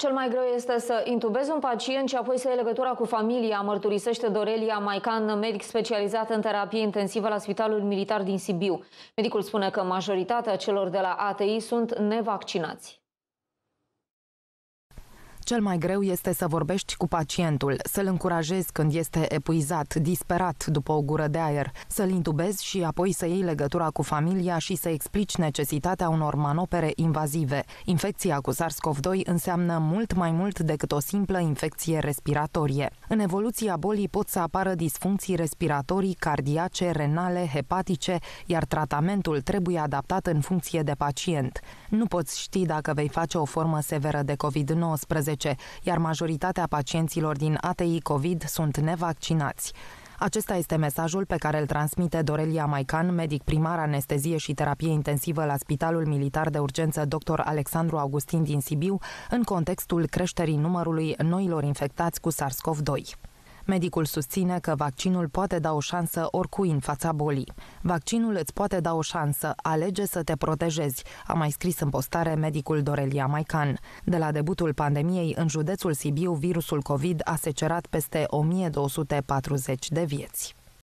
Cel mai greu este să intubezi un pacient și apoi să iei legătura cu familia, mărturisește Dorelia Maican, medic specializat în terapie intensivă la Spitalul Militar din Sibiu. Medicul spune că majoritatea celor de la ATI sunt nevaccinați. Cel mai greu este să vorbești cu pacientul, să-l încurajezi când este epuizat, disperat după o gură de aer, să-l intubezi și apoi să iei legătura cu familia și să explici necesitatea unor manopere invazive. Infecția cu SARS-CoV-2 înseamnă mult mai mult decât o simplă infecție respiratorie. În evoluția bolii pot să apară disfuncții respiratorii, cardiace, renale, hepatice, iar tratamentul trebuie adaptat în funcție de pacient. Nu poți ști dacă vei face o formă severă de COVID-19 2019, iar majoritatea pacienților din ATI COVID sunt nevaccinați. Acesta este mesajul pe care îl transmite Dorelia Maican, medic primar anestezie și terapie intensivă la Spitalul Militar de Urgență dr. Alexandru Augustin din Sibiu, în contextul creșterii numărului noilor infectați cu SARS-CoV-2. Medicul susține că vaccinul poate da o șansă oricui în fața bolii. Vaccinul îți poate da o șansă, alege să te protejezi, a mai scris în postare medicul Dorelia Maican. De la debutul pandemiei, în județul Sibiu, virusul COVID a secerat peste 1240 de vieți.